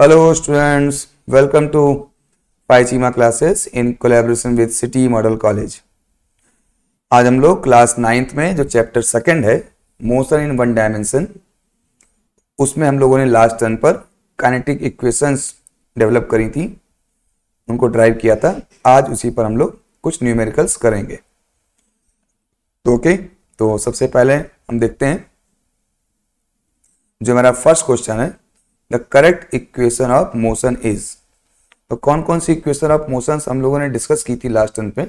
hello students welcome to पाइचीमा classes in collaboration with City Model College आज हम लोग क्लास नाइन्थ में जो चैप्टर सेकंड है मोशन इन वन डायमेंशन उसमें हम लोगों ने लास्ट टर्न पर काइनेटिक इक्वेशंस डेवलप करी थी उनको ड्राइव किया था आज उसी पर हम लोग कुछ न्यूमेरिकल्स करेंगे तो ओके तो सबसे पहले हम देखते हैं जो मेरा फर्स्ट क्वेश्चन है the correct equation of motion is तो कौन कौन सी इक्वेशन ऑफ मोशन हम लोगों ने डिस्कस की थी लास्ट टर्न पे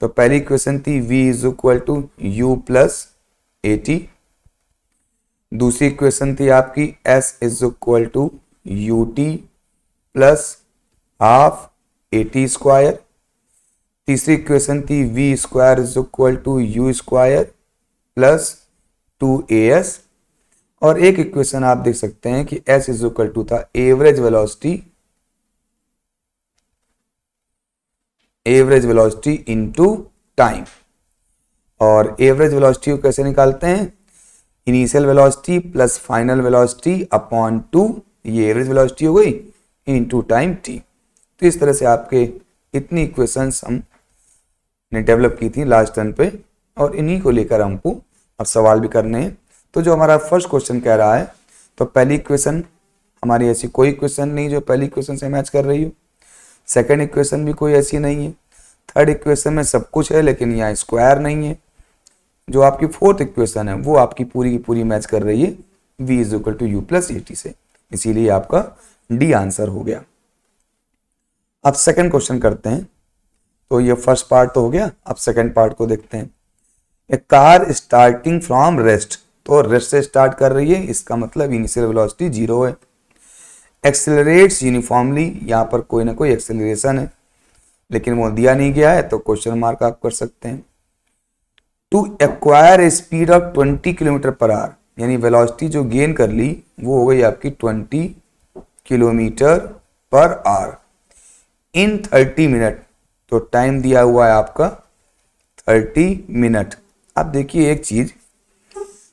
तो पहली इक्वेशन थी v is equal to u plus a t दूसरी इक्वेशन थी आपकी s is equal to u t plus half a t square तीसरी इक्वेशन थी v square is equal to u square plus two a s और एक equation आप देख सकते हैं कि एस इज इक्वल टू था average velocity average velocity into time और एवरेज वेलोसिटी को कैसे निकालते हैं initial velocity plus final velocity upon two ये एवरेज वेलोसिटी हो गई इनटू टाइम टी तो इस तरह से आपके इतनी इक्वेशन हम ने डेवलप की थी लास्ट टर्न पे और इन्हीं को लेकर हमको अब सवाल भी करने हैं तो जो हमारा फर्स्ट क्वेश्चन कह रहा है तो पहली इक्वेशन हमारी ऐसी कोई क्वेश्चन नहीं जो पहली इक्वेशन से मैच कर रही हो सेकेंड इक्वेशन भी कोई ऐसी नहीं है थर्ड इक्वेशन में सब कुछ है लेकिन यहाँ स्क्वायर नहीं है जो आपकी फोर्थ इक्वेशन है वो आपकी पूरी की पूरी मैच कर रही है v is equal to u plus a t से इसीलिए आपका डी आंसर हो गया अब सेकंड क्वेश्चन करते हैं तो ये फर्स्ट पार्ट तो हो गया अब सेकंड पार्ट को देखते हैं a car starting from rest तो रेस्ट से स्टार्ट कर रही है इसका मतलब इनिशियल वेलोसिटी जीरो है एक्सेलरेट्स यूनिफॉर्मली यहाँ पर कोई ना कोई एक्सेलरेशन है लेकिन वो दिया नहीं गया है तो क्वेश्चन मार्क आप कर सकते हैं to acquire a speed of twenty kilometre per hour यानी वेलोसिटी जो गेन कर ली वो हो गई आपकी twenty kilometre per hour in thirty minute तो टाइम दिया हुआ है आपका थर्टी मिनट आप देखिए एक चीज़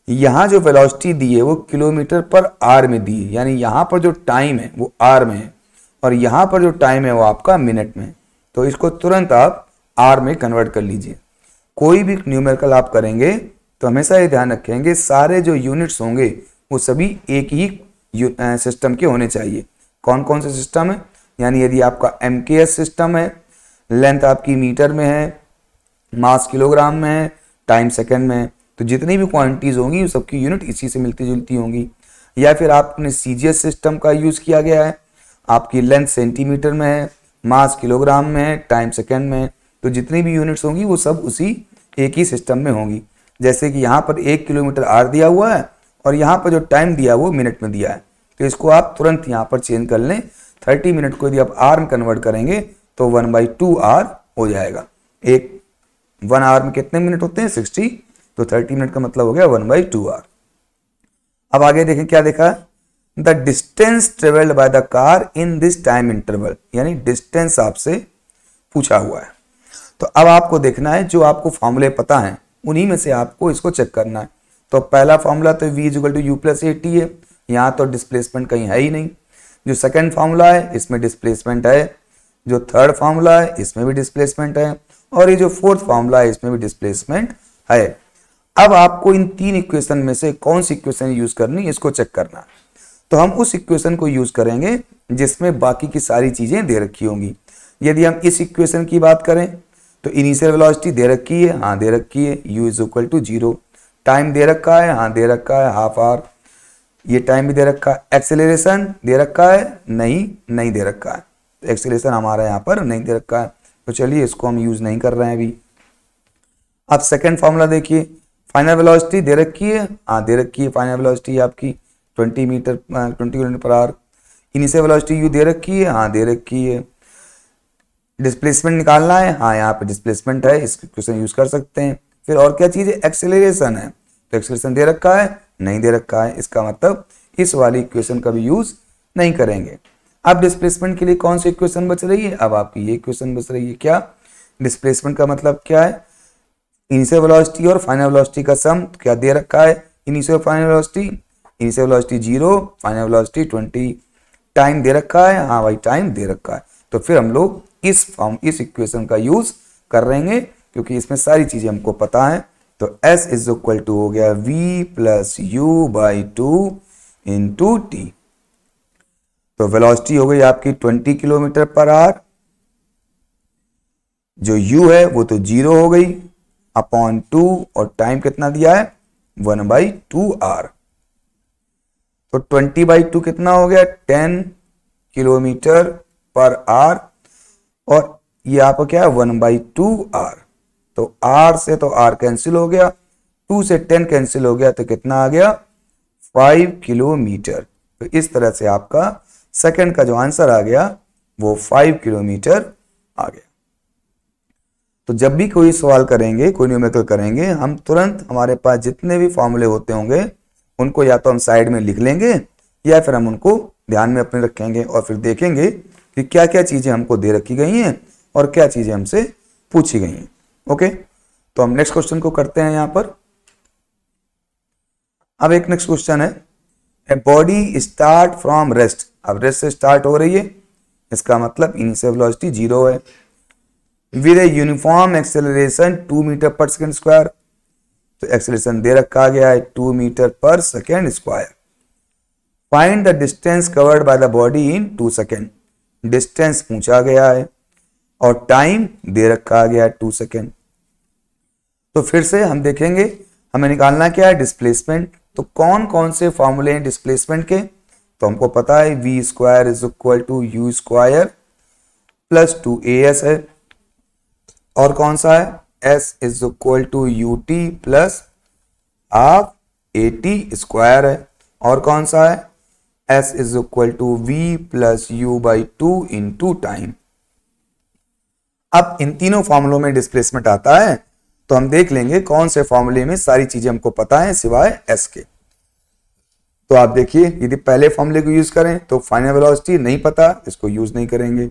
यहाँ जो वेलोसिटी दी है वो किलोमीटर पर आर में दी है यानी यहाँ पर जो टाइम है वो आर में है और यहाँ पर जो टाइम है वो आपका मिनट में तो इसको तुरंत आप आर में कन्वर्ट कर लीजिए कोई भी न्यूमेरिकल आप करेंगे तो हमेशा ये ध्यान रखेंगे सारे जो यूनिट्स होंगे वो सभी एक ही सिस्टम के होने चाहिए कौन कौन से सिस्टम है यानी यदि आपका एम सिस्टम है लेंथ आपकी मीटर में है मास किलोग्राम में है टाइम सेकेंड में है तो जितनी भी क्वांटिटीज़ होंगी सबकी यूनिट इसी से मिलती जुलती होंगी या फिर आपने सी सिस्टम का यूज़ किया गया है आपकी लेंथ सेंटीमीटर में है मास किलोग्राम में है टाइम सेकेंड में तो जितनी भी यूनिट्स होंगी वो सब उसी एक ही सिस्टम में होंगी जैसे कि यहाँ पर एक किलोमीटर आर दिया हुआ है और यहाँ पर जो टाइम दिया वो मिनट में दिया है तो इसको आप तुरंत यहाँ पर चेंज कर लें थर्टी मिनट को यदि आप आर में कन्वर्ट करेंगे तो वन बाई टू आर हो जाएगा एक वन आवर में कितने मिनट होते हैं सिक्सटी तो थर्टी मिनट का मतलब हो गया वन बाई टू आर अब आगे देखें क्या देखा the distance travelled by the car in this time interval यानी डिस्टेंस आपसे पूछा हुआ है तो अब आपको देखना है जो आपको फॉर्मूले पता हैं उन्हीं में से आपको इसको चेक करना है तो पहला फॉर्मूला तो v equal to u plus है यहाँ तो डिस्प्लेसमेंट कहीं है ही नहीं जो सेकेंड फार्मूला है इसमें डिस्प्लेसमेंट है जो थर्ड फार्मूला है इसमें भी डिस्प्लेसमेंट है और ये जो फोर्थ फार्मूला है इसमें भी डिस्प्लेसमेंट है अब आपको इन तीन इक्वेशन में से कौन सी इक्वेशन यूज करनी इसको चेक करना तो हम उस इक्वेशन को यूज करेंगे जिसमें बाकी की सारी चीजें दे रखी होंगी यदि हम इस इक्वेशन की बात करें तो इनिशियल वेलोसिटी दे रखी है हाँ दे रखी है u is equal to zero time दे रखा है हाँ दे रखा है हाफ आवर ये टाइम भी दे रखा है एक्सेलरेशन दे रखा है नहीं नहीं दे रखा है तो एक्सेलरेशन हमारा यहाँ पर नहीं दे रखा है तो चलिए इसको हम यूज नहीं कर रहे हैं अभी अब सेकेंड फॉर्मूला देखिए फाइनल वेलोसिटी दे रखी है हाँ दे रखी है फाइनल वेलोसिटी आपकी 20 metre 20 kilometre per hour initial velocity u दे रखी है हाँ दे रखी है डिस्प्लेसमेंट निकालना है हाँ यहाँ पर डिस्प्लेसमेंट है इस क्वेश्चन यूज कर सकते हैं फिर और क्या चीज़ है एक्सेलरेशन है तो एक्सेलरेशन दे रखा है नहीं दे रखा है इसका मतलब इस वाली इक्वेशन का भी यूज नहीं करेंगे अब डिस्प्लेसमेंट के लिए कौन सी इक्वेशन बच रही है अब आपकी ये इक्वेशन बच रही है क्या डिस्प्लेसमेंट का मतलब क्या है इनिशियल वेलोसिटी और फाइनल वेलोसिटी का सम क्या दे रखा है initial final velocity initial velocity zero final velocity twenty time दे रखा है हाँ भाई टाइम दे रखा है तो फिर हम लोग इस फॉर्म इस इक्वेशन का यूज कर करेंगे क्योंकि इसमें सारी चीजें हमको पता है तो एस इज इक्वल टू हो गया v plus u by two into t तो वेलोसिटी हो गई आपकी 20 किलोमीटर पर आर जो u है वो तो जीरो हो गई अपॉन टू और टाइम कितना दिया है वन बाई टू आर तो ट्वेंटी बाई टू कितना हो गया टेन किलोमीटर पर आर और ये आप क्या है वन बाई टू आर तो आर से तो आर कैंसिल हो गया टू से टेन कैंसिल हो गया तो कितना आ गया फाइव किलोमीटर तो इस तरह से आपका सेकंड का जो आंसर आ गया वो फाइव किलोमीटर आ गया तो जब भी कोई सवाल करेंगे कोई न्यूमेरिकल करेंगे हम तुरंत हमारे पास जितने भी फॉर्मूले होते होंगे उनको या तो हम साइड में लिख लेंगे या फिर हम उनको ध्यान में अपने रखेंगे और फिर देखेंगे कि क्या क्या चीज़ें हमको दे रखी गई हैं और क्या चीज़ें हमसे पूछी गई हैं ओके तो हम नेक्स्ट क्वेश्चन को करते हैं यहां पर अब एक नेक्स्ट क्वेश्चन है a body start from rest अब रेस्ट से स्टार्ट हो रही है इसका मतलब इनिशियल वेलोसिटी जीरो है with a uniform acceleration two metre per second square तो एक्सेलरेशन दे रखा गया है two metre per second square find the distance covered by the body in two second distance पूछा गया है और टाइम दे रखा गया है टू सेकेंड तो फिर से हम देखेंगे हमें निकालना क्या है डिस्प्लेसमेंट तो कौन कौन से फॉर्मूले हैं डिस्प्लेसमेंट के तो हमको पता है v square is equal to u square plus two a s है और कौन सा है s is equal to u t plus half a t square है और कौन सा है s is equal to v plus u by two into time अब इन तीनों फॉर्मुलों में डिस्प्लेसमेंट आता है तो हम देख लेंगे कौन से फॉर्मूले में सारी चीजें हमको पता है सिवाय एस के तो आप देखिए यदि पहले फॉर्मूले को यूज करें तो फाइनल वेलोसिटी नहीं पता इसको यूज नहीं करेंगे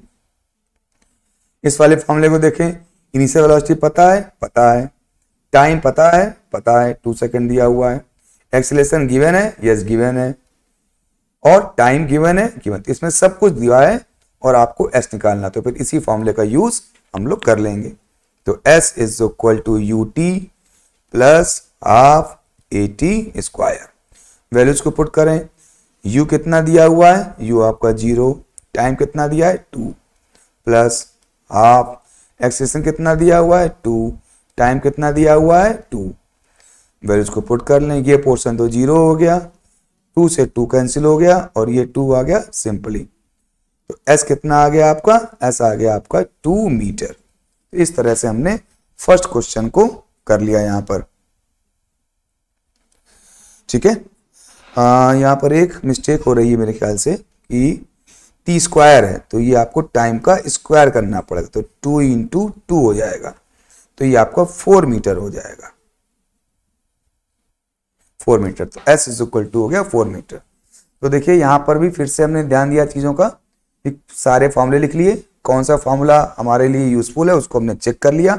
इस वाले फॉर्मूले को देखें इनिशियल वेलोसिटी पता है पता है टाइम पता है पता है टू सेकेंड दिया हुआ है एक्सलेशन गिवेन है यस गिवेन है और टाइम गिवेन है गिवन तो इसमें सब कुछ दिया है और आपको एस निकालना तो फिर इसी फॉर्मूले का यूज हम लोग कर लेंगे तो s is equal to u t plus half a t square values को पुट करें यू कितना दिया हुआ है यू आपका जीरो टाइम कितना दिया है टू प्लस हाफ एक्सेशन कितना दिया हुआ है टू टाइम कितना दिया हुआ है टू वैल्यूज को पुट कर लें ये पोर्शन तो जीरो हो गया टू से टू कैंसिल हो गया और ये टू आ गया सिंपली तो एस कितना आ गया आपका एस आ गया आपका टू मीटर तो इस तरह से हमने फर्स्ट क्वेश्चन को कर लिया यहां पर ठीक है यहां यहाँ पर एक मिस्टेक हो रही है मेरे ख्याल से कि टी स्क्वायर है तो ये आपको टाइम का स्क्वायर करना पड़ेगा तो टू इंटू टू हो जाएगा तो ये आपका फोर मीटर हो जाएगा फोर मीटर तो एस इज इक्वल टू हो गया फोर मीटर तो देखिए यहां पर भी फिर से हमने ध्यान दिया चीज़ों का सारे फॉर्मूले लिख लिए कौन सा फॉर्मूला हमारे लिए यूजफुल है उसको हमने चेक कर लिया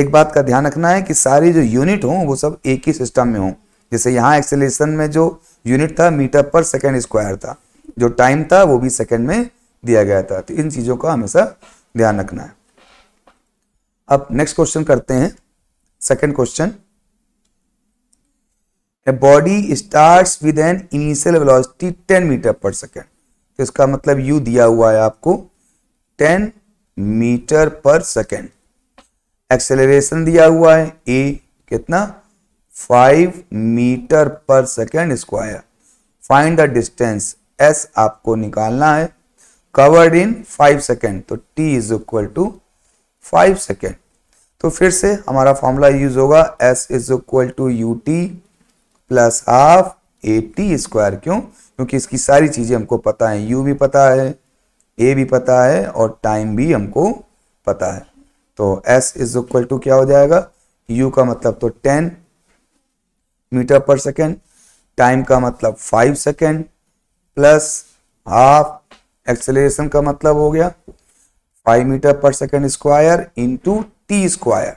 एक बात का ध्यान रखना है कि सारी जो यूनिट हों वो सब एक ही सिस्टम में हो जैसे यहाँ एक्सेलेशन में जो यूनिट था मीटर पर सेकेंड स्क्वायर था जो टाइम था वो भी सेकंड में दिया गया था तो इन चीज़ों का हमेशा ध्यान रखना है अब नेक्स्ट क्वेश्चन करते हैं second question body start with an initial velocity 10 metre per second तो इसका मतलब यू दिया हुआ है आपको 10 मीटर पर सेकेंड एक्सेलरेशन दिया हुआ है ए कितना 5 metre per second square find the distance s आपको निकालना है कवर्ड इन फाइव सेकेंड तो t is equal to five second तो फिर से हमारा फॉर्मूला यूज होगा s is equal to u t plus half a t square क्यों क्योंकि इसकी सारी चीज़ें हमको पता है यू भी पता है ए भी पता है और टाइम भी हमको पता है तो एस इज इक्वल टू क्या हो जाएगा यू का मतलब तो ten metre per second time का मतलब five second plus half acceleration का मतलब हो गया five metre per second square into t square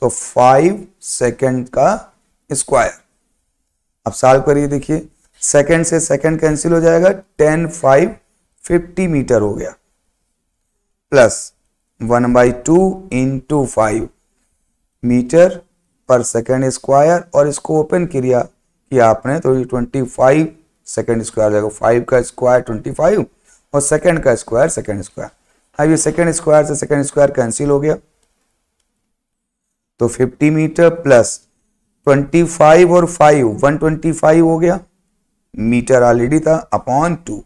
तो फाइव सेकेंड का स्क्वायर अब सॉल्व करिए देखिए सेकेंड से सेकेंड कैंसिल हो जाएगा टेन फाइव फिफ्टी मीटर हो गया plus one by two into five metre per second square और इसको ओपन किया कि आपने तो ये ट्वेंटी फाइव सेकेंड स्क्वायर जाएगा फाइव का स्क्वायर ट्वेंटी फाइव और सेकेंड का स्क्वायर सेकेंड स्क्वायर अब ये सेकेंड स्क्वायर से सेकेंड स्क्वायर कैंसिल हो गया तो fifty metre plus twenty five और फाइव वन ट्वेंटी फाइव हो गया मीटर ऑलरेडी था अपॉन टू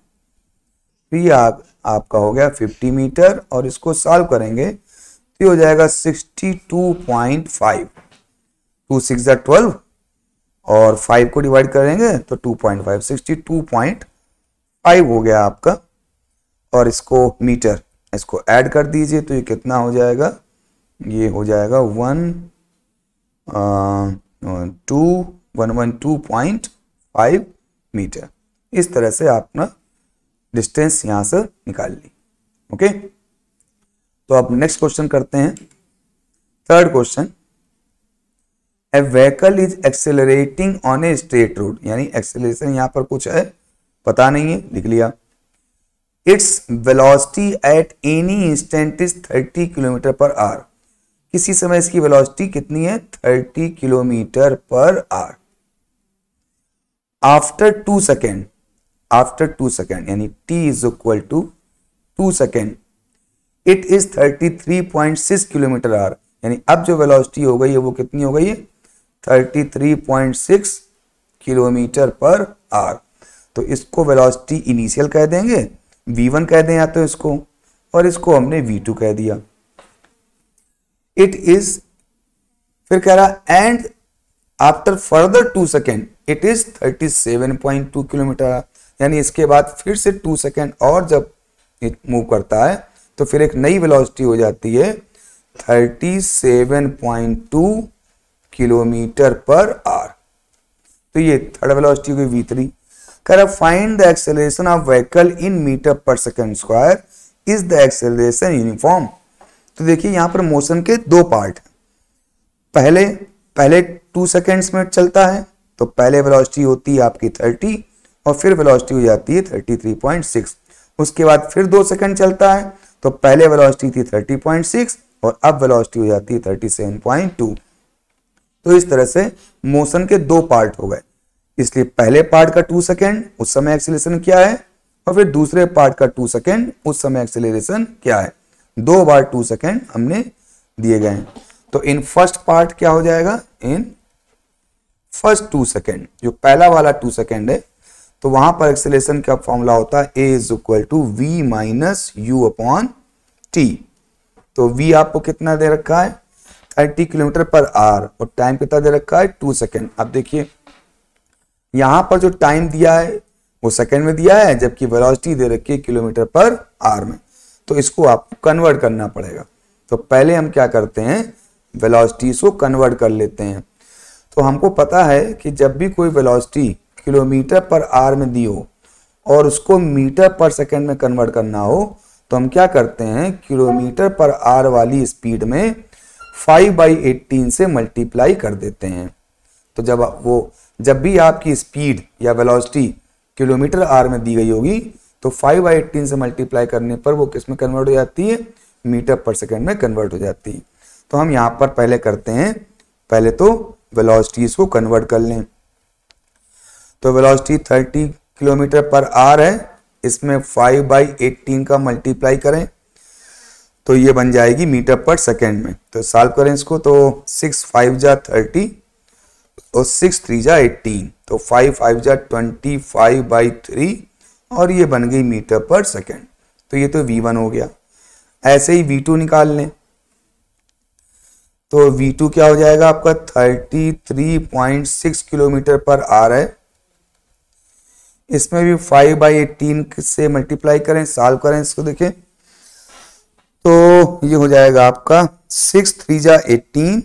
तो ये आप, आपका हो गया फिफ्टी मीटर और इसको सॉल्व करेंगे तो हो जाएगा sixty two point five two six twelve और फाइव को डिवाइड करेंगे तो two point five sixty two point five हो गया आपका और इसको मीटर इसको ऐड कर दीजिए तो ये कितना हो जाएगा ये हो जाएगा one two one one two point five metre इस तरह से आपने डिस्टेंस यहाँ से निकाल ली ओके तो अब नेक्स्ट क्वेश्चन करते हैं third question a vehicle is accelerating on a straight road यानी एक्सेलरेशन यहां पर कुछ है पता नहीं है लिख लिया it's velocity at any instant is thirty kilometre per hour किसी समय इसकी वेलोसिटी कितनी है thirty kilometre per hour after two second after two second यानी t is equal to two second it is thirty three point six kilometre per hour अब जो velocity हो गई है वो कितनी हो गई है 33.6 किलोमीटर पर आर तो इसको वेलोसिटी इनिशियल कह देंगे v1 कह दें या तो इसको और इसको हमने v2 कह दिया इट इज फिर कह रहा and after further two second it is 37.2 kilometre यानी इसके बाद फिर से टू सेकेंड और जब मूव करता है तो फिर एक नई वेलोसिटी हो जाती है 37.2 किलोमीटर पर आर तो ये थर्ड वेलोसिटी हुई वी थ्री कह find the acceleration of vehicle in metre per second square is the acceleration uniform तो देखिए यहां पर मोशन के दो पार्ट पहले पहले टू सेकेंड्स में चलता है तो पहले वेलोसिटी होती है आपकी थर्टी और फिर वेलोसिटी हो जाती है थर्टी थ्री पॉइंट सिक्स उसके बाद फिर दो सेकेंड चलता है तो पहले वेलोसिटी थी थर्टी पॉइंट सिक्स और अब वेलोसिटी हो जाती है थर्टी सेवन पॉइंट टू तो इस तरह से मोशन के दो पार्ट हो गए इसलिए पहले पार्ट का टू सेकेंड उस समय एक्सेलरेशन क्या है और फिर दूसरे पार्ट का टू सेकेंड उस समय एक्सेलरेशन क्या है दो बार टू सेकेंड हमने दिए गए हैं तो इन फर्स्ट पार्ट क्या हो जाएगा इन फर्स्ट टू सेकेंड जो पहला वाला टू सेकेंड है तो वहां पर एक्सेलेशन का फॉर्मूला होता है a is equal to v minus u upon t तो v आपको कितना दे रखा है थर्टी किलोमीटर पर आर और टाइम कितना दे रखा है टू सेकेंड अब देखिए यहां पर जो टाइम दिया है वो सेकेंड में दिया है जबकि वेलोसिटी दे रखी है किलोमीटर पर आर में तो इसको आपको कन्वर्ट करना पड़ेगा तो पहले हम क्या करते हैं वेलोसिटी इसको कन्वर्ट कर लेते हैं तो हमको पता है कि जब भी कोई वेलोसिटी किलोमीटर पर आर में दी हो और उसको मीटर पर सेकेंड में कन्वर्ट करना हो तो हम क्या करते हैं किलोमीटर पर आर वाली स्पीड में फाइव बाई एट्टीन से मल्टीप्लाई कर देते हैं तो जब वो जब भी आपकी स्पीड या वेलोसिटी किलोमीटर आर में दी गई होगी तो फाइव बाई एट्टीन से मल्टीप्लाई करने पर वो किस में कन्वर्ट हो जाती है मीटर पर सेकेंड में कन्वर्ट हो जाती है तो हम यहाँ पर पहले करते हैं पहले तो वेलोसिटीज़ को कन्वर्ट कर लें तो वेलोसिटी 30 किलोमीटर पर आर है इसमें 5 बाई एट्टीन का मल्टीप्लाई करें तो ये बन जाएगी मीटर पर सेकेंड में तो सॉल्व करें इसको तो सिक्स फाइव जा थर्टी और सिक्स थ्री जा एटीन तो फाइव फाइव जा ट्वेंटी फाइव बाई थ्री और ये बन गई मीटर पर सेकेंड तो ये तो वी वन हो गया ऐसे ही वी टू निकाल लें तो वी टू क्या हो जाएगा आपका thirty three point six kilometre per hour है इसमें भी फाइव बाई एटीन से मल्टीप्लाई करें सॉल्व करें इसको देखें तो ये हो जाएगा आपका सिक्स थ्री जा एटीन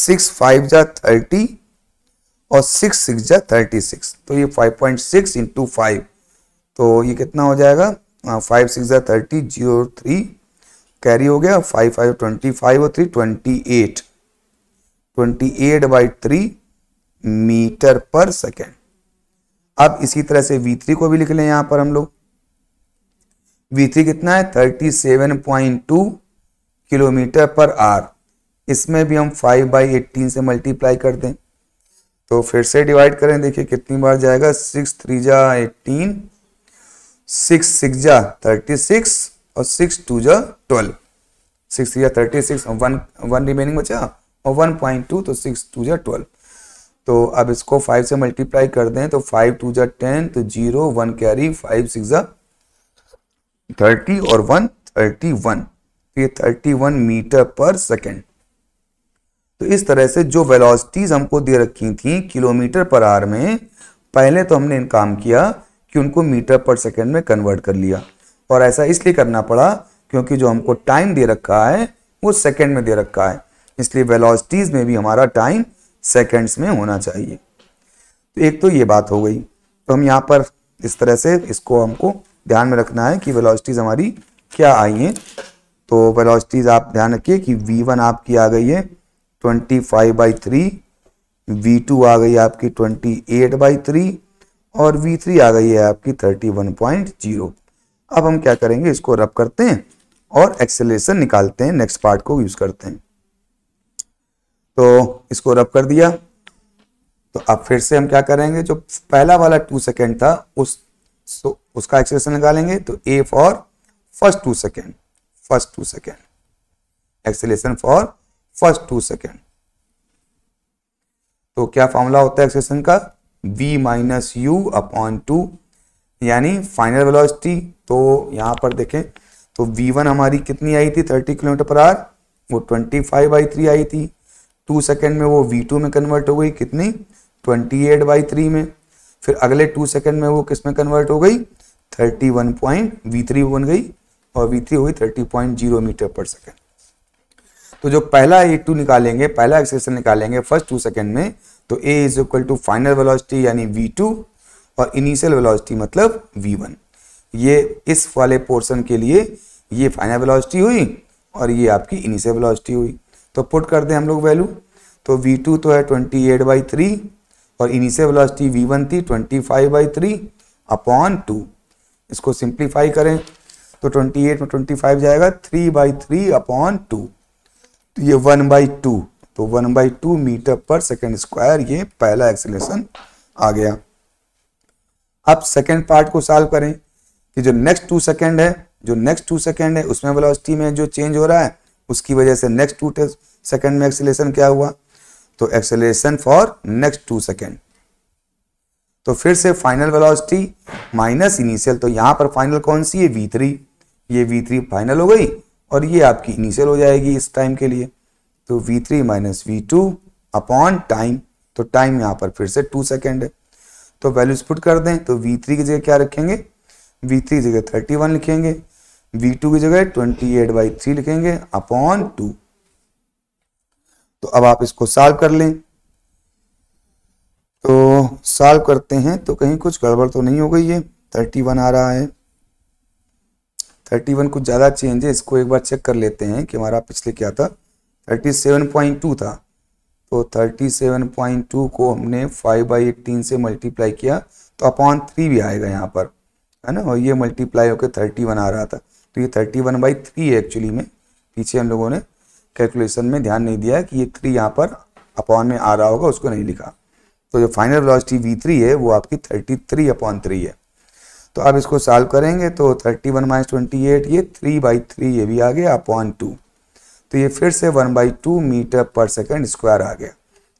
सिक्स फाइव जा थर्टी और सिक्स सिक्स जा थर्टी सिक्स तो ये five point six into five तो ये कितना हो जाएगा हाँ, फाइव सिक्स जा थर्टी जीरो थ्री कैरी हो गया फाइव फाइव ट्वेंटी फाइव और three twenty eight twenty eight by three metre per second अब इसी तरह से V3 को भी लिख लें यहां पर हम लोग v3 कितना है thirty seven point two kilometre per hour इसमें भी हम फाइव बाई एट्टीन से मल्टीप्लाई कर दें तो फिर से डिवाइड करें देखिए कितनी बार जाएगा सिक्स थ्री जा एटीन सिक्स सिक्स जा थर्टी सिक्स और सिक्स टू जा ट्वेल्व सिक्स थ्री जा thirty six one one remaining बचा और वन पॉइंट टू तो सिक्स टू जा ट्वेल्व तो अब इसको फाइव से मल्टीप्लाई कर दें तो फाइव टू जा टेन तो zero one carry five six जा थर्टी और वन थर्टी वन तो ये thirty one metre per second तो इस तरह से जो वेलोसिटीज हमको दे रखी थी किलोमीटर पर आर में पहले तो हमने काम किया कि उनको मीटर पर सेकेंड में कन्वर्ट कर लिया और ऐसा इसलिए करना पड़ा क्योंकि जो हमको टाइम दे रखा है वो सेकेंड में दे रखा है इसलिए वेलोसिटीज में भी हमारा टाइम सेकेंड्स में होना चाहिए तो एक तो ये बात हो गई तो हम यहाँ पर इस तरह से इसको हमको ध्यान में रखना है कि वेलोसिटीज़ हमारी क्या आई हैं तो वेलोसिटीज़ आप ध्यान रखिए कि v1 वन आपकी आ गई है twenty five by three v आ गई आपकी 28 एट बाई थ्री और v3 आ गई है आपकी 31.0 अब हम क्या करेंगे इसको रब करते हैं और एक्सेलेशन निकालते हैं नेक्स्ट पार्ट को यूज़ करते हैं तो इसको रब कर दिया तो अब फिर से हम क्या करेंगे जो पहला वाला टू सेकेंड था उस सो तो उसका एक्सेलेशन निकालेंगे तो a for first two second first two second acceleration for first two second तो क्या फॉर्मूला होता है एक्सेलेशन का v minus u upon two यानी फाइनल वेलोसिटी तो यहां पर देखें तो v1 हमारी कितनी आई थी 30 किलोमीटर पर आर वो 25 फाइव बाई थ्री आई थी टू सेकेंड में वो v2 में कन्वर्ट हो गई कितनी 28 एट बाई थ्री में फिर अगले टू सेकेंड में वो किस में कन्वर्ट हो गई thirty one point v three बन गई और वी थ्री हो गई thirty point zero metre per second तो जो पहला ए टू निकालेंगे पहला एक्सेलेशन निकालेंगे फर्स्ट टू सेकेंड में तो a is equal to final velocity यानी वी टू और इनिशियल वेलोसिटी मतलब वी वन ये इस वाले पोर्सन के लिए ये फाइनल वेलोसिटी हुई और ये आपकी इनिशियल वेलोसिटी हुई तो पुट कर दें हम लोग वैल्यू तो वी टू तो है ट्वेंटी एट बाई थ्री और इनिशियल वेलोसिटी वी वन थी twenty five by three upon two इसको सिंप्लीफाई करें तो ट्वेंटी एट में ट्वेंटी फाइव जाएगा three by three upon two तो ये वन बाई टू तो one by two metre per second square ये पहला एक्सेलेशन आ गया अब सेकेंड पार्ट को सॉल्व करें कि जो नेक्स्ट टू सेकेंड है जो नेक्स्ट टू सेकेंड है उसमें वेलोसिटी में जो चेंज हो रहा है उसकी वजह से नेक्स्ट टू सेकेंड में एक्सेलेशन क्या हुआ तो acceleration for next two second तो फिर से फाइनल वेलोसिटी माइनस इनिशियल तो यहां पर फाइनल कौन सी है वी थ्री ये वी थ्री फाइनल हो गई और ये आपकी इनिशियल हो जाएगी इस टाइम के लिए तो v three minus v two upon time तो टाइम यहां पर फिर से टू सेकेंड है तो वैल्यू स्पुट कर दें तो वी थ्री की जगह क्या रखेंगे वी थ्री की जगह थर्टी वन लिखेंगे वी टू की जगह ट्वेंटी एट बाई थ्री लिखेंगे अपॉन टू तो अब आप इसको सॉल्व कर लें तो सॉल्व करते हैं तो कहीं कुछ गड़बड़ तो नहीं हो गई है थर्टी वन आ रहा है थर्टी वन कुछ ज़्यादा चेंज है इसको एक बार चेक कर लेते हैं कि हमारा पिछले क्या था थर्टी सेवन पॉइंट टू था तो थर्टी सेवन पॉइंट टू को हमने फाइव बाई एटीन से मल्टीप्लाई किया तो अपॉन थ्री भी आएगा यहाँ पर है ना और ये मल्टीप्लाई होकर थर्टी वन आ रहा था तो ये थर्टी वन बाई थ्री है एक्चुअली में पीछे हम लोगों ने कैलकुलेशन में ध्यान नहीं दिया कि ये थ्री यहाँ पर अपॉन में आ रहा होगा उसको नहीं लिखा तो जो फाइनल वेलोसिटी वी थ्री है वो आपकी थर्टी थ्री अपॉन थ्री है तो आप इसको सॉल्व करेंगे तो thirty one minus twenty eight ये थ्री बाई थ्री ये भी आ गया अपॉन टू तो ये फिर से one by two metre per second square आ गया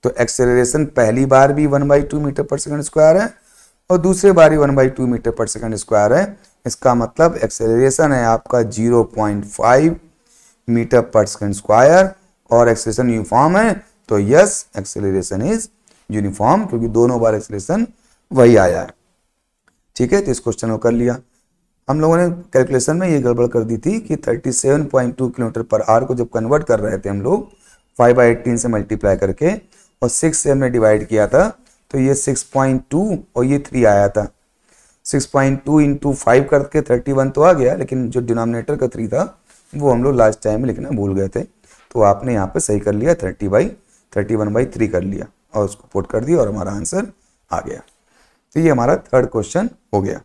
तो एक्सेलरेशन पहली बार भी one by two metre per second square है और दूसरे बार भी one by two metre per second square है इसका मतलब एक्सेलरेशन है आपका zero point five metre per second square और एक्सलेशन यूनिफॉर्म है तो यस एक्सेलरेशन इज यूनिफॉर्म क्योंकि दोनों बार एक्सेलेशन वही आया है ठीक है तो इस क्वेश्चन को कर लिया हम लोगों ने कैलकुलेशन में ये गड़बड़ कर दी थी कि 37.2 किलोमीटर पर आर को जब कन्वर्ट कर रहे थे हम लोग 5 बाई एटीन से मल्टीप्लाई करके और 6 से हमने डिवाइड किया था तो ये 6.2 और ये 3 आया था 6.2 पॉइंट टू इंटू फाइव करके 31 तो आ गया लेकिन जो डिनोमिनेटर का 3 था वो हम लोग लास्ट टाइम में लिखना भूल गए थे तो आपने यहाँ पे सही कर लिया thirty by thirty one by three कर लिया और उसको पुट कर दिया और हमारा आंसर आ गया तो ये हमारा थर्ड क्वेश्चन हो गया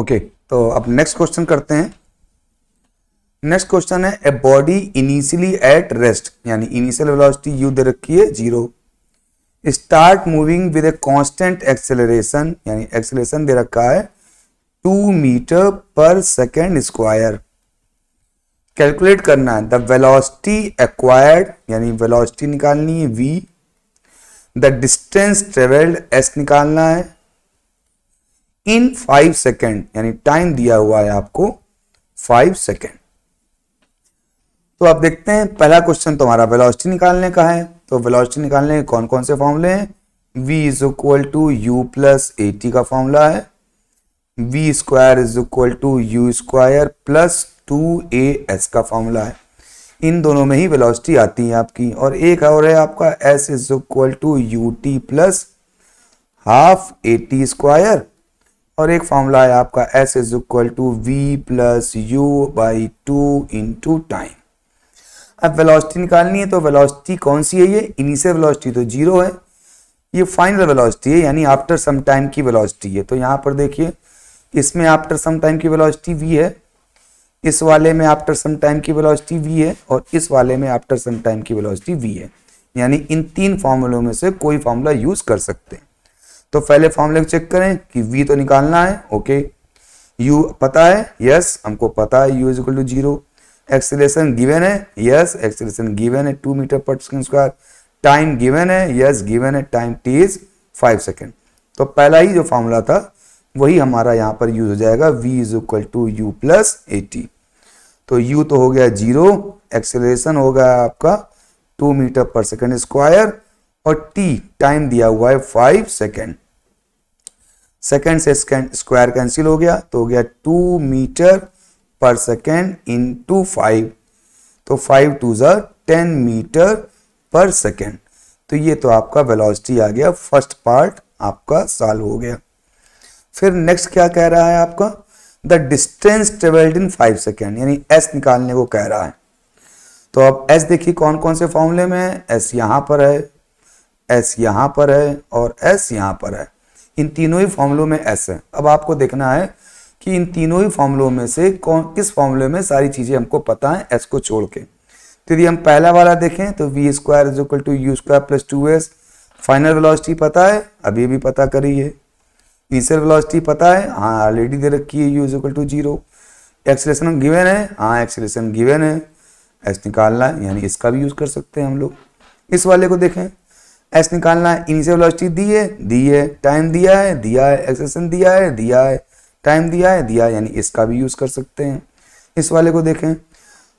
ओके तो अब नेक्स्ट क्वेश्चन करते हैं नेक्स्ट क्वेश्चन है a body initially at rest यानी इनिशियल वेलोसिटी यू दे रखी है zero start moving with a constant acceleration यानी एक्सेलरेशन दे रखा है two metre per second square calculate करना है द वेलोसिटी एक्वायर्ड यानी वेलोसिटी निकालनी है v the distance travelled s निकालना है इन फाइव सेकेंड यानी टाइम दिया हुआ है आपको फाइव सेकेंड तो आप देखते हैं पहला क्वेश्चन तो हमारा वेलोसिटी निकालने का है तो वेलोसिटी निकालने के कौन कौन से फॉर्मूले हैं v is equal to u plus a t का फॉर्मूला है v square is equal to u square plus two a s का फॉर्मूला है इन दोनों में ही वेलोसिटी आती है आपकी और एक और है आपका s is equal to u t plus half a t square और एक फॉर्मूला है आपका s is equal to v plus u by two into time अब वेलोसिटी निकालनी है तो वेलोसिटी कौन सी है ये इनिशियल वेलोसिटी तो जीरो है ये फाइनल वेलोसिटी है यानी आफ्टर सम टाइम की वेलोसिटी है तो यहाँ पर देखिए इसमें आफ्टर सम टाइम की वेलोसिटी वी है इस वाले में आफ्टर सम टाइम की वेलोसिटी वी है और इस वाले में आफ्टर सम टाइम की वेलोसिटी वी है यानी इन तीन फॉर्मूलों में से कोई फॉर्मूला यूज कर सकते हैं तो पहले फॉर्मूले को चेक करें कि वी तो निकालना है ओके यू पता है यस हमको पता है u is equal to zero acceleration given है यस एक्सेलेशन गिवन है two metre per second square time given है यस गिवन है time t is five second तो पहला ही जो फॉर्मूला था वही हमारा यहां पर यूज हो जाएगा v is equal to u plus a t तो u तो हो गया जीरो एक्सेलरेशन हो गया आपका two metre per second square और t टाइम दिया हुआ है फाइव सेकेंड सेकेंड से स्क्वायर कैंसिल हो गया तो हो गया two metre per second into five तो फाइव टू जर टेन मीटर पर सेकेंड तो ये तो आपका वेलोसिटी आ गया फर्स्ट पार्ट आपका सॉल्व हो गया फिर नेक्स्ट क्या कह रहा है आपका the distance travelled in five second यानी एस निकालने को कह रहा है तो अब एस देखिए कौन कौन से फॉर्मूले में है एस यहां पर है एस यहां पर है और एस यहाँ पर है इन तीनों ही फॉर्मूलों में एस है अब आपको देखना है कि इन तीनों ही फॉर्मूलों में से कौन किस फॉर्मूले में सारी चीज़ें हमको पता है एस को छोड़ के तो यदि हम पहला वाला देखें तो v square is equal to u square plus two s final velocity पता है अभी भी पता करिए इनिशियल वेलोसिटी पता है हाँ ऑलरेडी दे रखी है u is equal to zero acceleration given है हाँ एक्सलेशन गिवेन है एस निकालना है यानी इसका भी यूज़ कर सकते हैं हम लोग इस वाले को देखें एस निकालना है इनिशियल वेलोसिटी दी है दी है टाइम दिया है दिया है एक्सलेशन दिया है दिया है टाइम दिया है दिया यानी इसका भी यूज़ कर सकते हैं इस वाले को देखें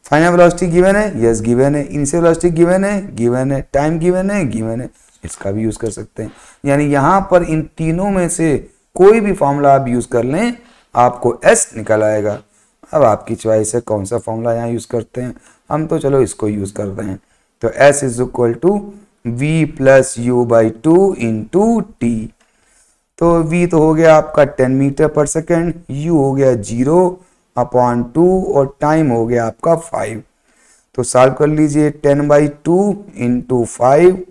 फाइनल वेलोसिटी गिवन है यस गिवन है इनिशियल वेलोसिटी गिवन है गिवन है टाइम गिवन है गिवन है इसका भी यूज़ कर सकते हैं यानी यहाँ पर इन तीनों में से कोई भी फॉर्मूला आप यूज़ कर लें आपको एस निकल आएगा अब आपकी च्वाइस है कौन सा फॉर्मूला यहाँ यूज़ करते हैं हम तो चलो इसको यूज़ कर रहे हैं तो s is equal to v plus u by two into t तो वी तो हो गया आपका ten metre per second u हो गया जीरो अपॉन टू और टाइम हो गया आपका फाइव तो सॉल्व कर लीजिए ten by two into five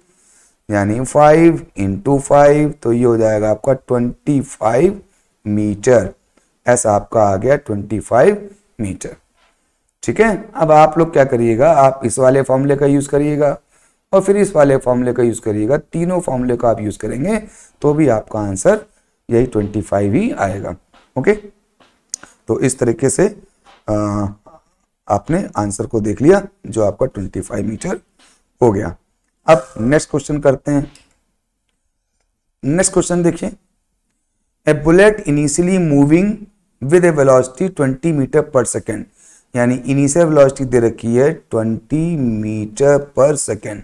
यानी फाइव इंटू फाइव तो ये हो जाएगा आपका ट्वेंटी फाइव मीटर ऐसा आपका आ गया ट्वेंटी फाइव मीटर ठीक है अब आप लोग क्या करिएगा आप इस वाले फॉर्मूले का यूज़ करिएगा और फिर इस वाले फॉर्मूले का यूज़ करिएगा तीनों फॉर्मूले का आप यूज़ करेंगे तो भी आपका आंसर यही ट्वेंटी फाइव ही आएगा ओके तो इस तरीके से आ, आपने आंसर को देख लिया जो आपका ट्वेंटी फाइव मीटर हो गया अब नेक्स्ट क्वेश्चन करते हैं नेक्स्ट क्वेश्चन देखिए a bullet initially moving with a velocity 20 metre per second यानी इनिशियल वेलोसिटी दे रखी है 20 मीटर पर सेकेंड